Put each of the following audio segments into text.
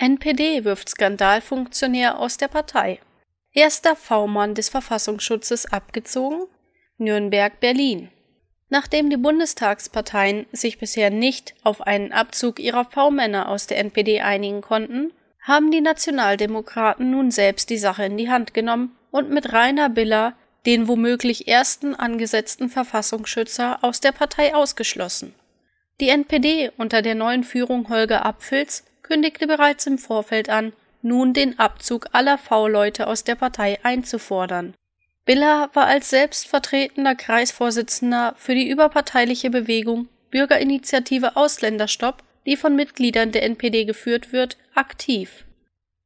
NPD wirft Skandalfunktionär aus der Partei. Erster V-Mann des Verfassungsschutzes abgezogen? Nürnberg, Berlin. Nachdem die Bundestagsparteien sich bisher nicht auf einen Abzug ihrer V-Männer aus der NPD einigen konnten, haben die Nationaldemokraten nun selbst die Sache in die Hand genommen und mit Rainer Biller den womöglich ersten angesetzten Verfassungsschützer aus der Partei ausgeschlossen. Die NPD unter der neuen Führung Holger Apfels kündigte bereits im Vorfeld an, nun den Abzug aller V-Leute aus der Partei einzufordern. Biller war als selbstvertretender Kreisvorsitzender für die überparteiliche Bewegung Bürgerinitiative Ausländerstopp, die von Mitgliedern der NPD geführt wird, aktiv.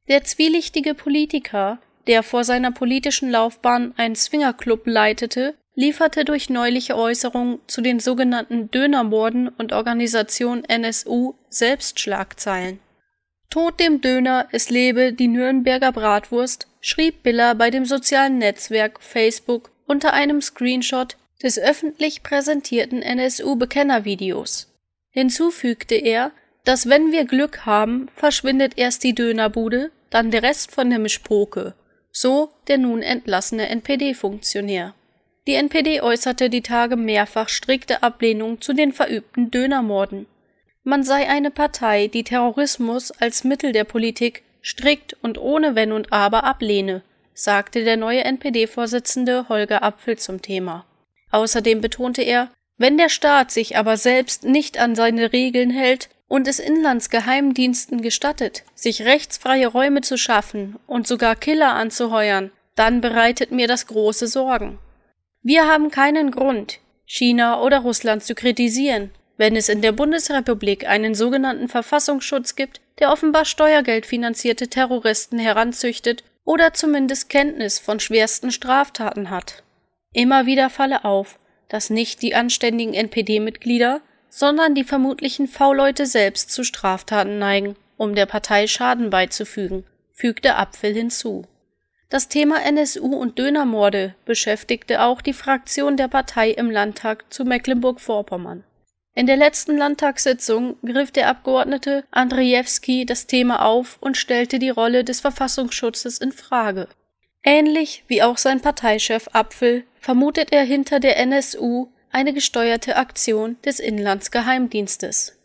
Der zwielichtige Politiker, der vor seiner politischen Laufbahn einen Swingerclub leitete, lieferte durch neuliche Äußerungen zu den sogenannten Dönermorden und Organisation NSU selbst Schlagzeilen. Tod dem Döner, es lebe die Nürnberger Bratwurst, schrieb Biller bei dem sozialen Netzwerk Facebook unter einem Screenshot des öffentlich präsentierten NSU-Bekennervideos. Hinzufügte er, dass wenn wir Glück haben, verschwindet erst die Dönerbude, dann der Rest von der Mischpoke, so der nun entlassene NPD-Funktionär. Die NPD äußerte die Tage mehrfach strikte Ablehnung zu den verübten Dönermorden man sei eine Partei, die Terrorismus als Mittel der Politik strikt und ohne Wenn und Aber ablehne, sagte der neue NPD-Vorsitzende Holger Apfel zum Thema. Außerdem betonte er, wenn der Staat sich aber selbst nicht an seine Regeln hält und es Inlandsgeheimdiensten gestattet, sich rechtsfreie Räume zu schaffen und sogar Killer anzuheuern, dann bereitet mir das große Sorgen. Wir haben keinen Grund, China oder Russland zu kritisieren, wenn es in der Bundesrepublik einen sogenannten Verfassungsschutz gibt, der offenbar steuergeldfinanzierte Terroristen heranzüchtet oder zumindest Kenntnis von schwersten Straftaten hat. Immer wieder falle auf, dass nicht die anständigen NPD-Mitglieder, sondern die vermutlichen V-Leute selbst zu Straftaten neigen, um der Partei Schaden beizufügen, fügte Apfel hinzu. Das Thema NSU und Dönermorde beschäftigte auch die Fraktion der Partei im Landtag zu Mecklenburg-Vorpommern. In der letzten Landtagssitzung griff der Abgeordnete Andrzejewski das Thema auf und stellte die Rolle des Verfassungsschutzes in Frage. Ähnlich wie auch sein Parteichef Apfel vermutet er hinter der NSU eine gesteuerte Aktion des Inlandsgeheimdienstes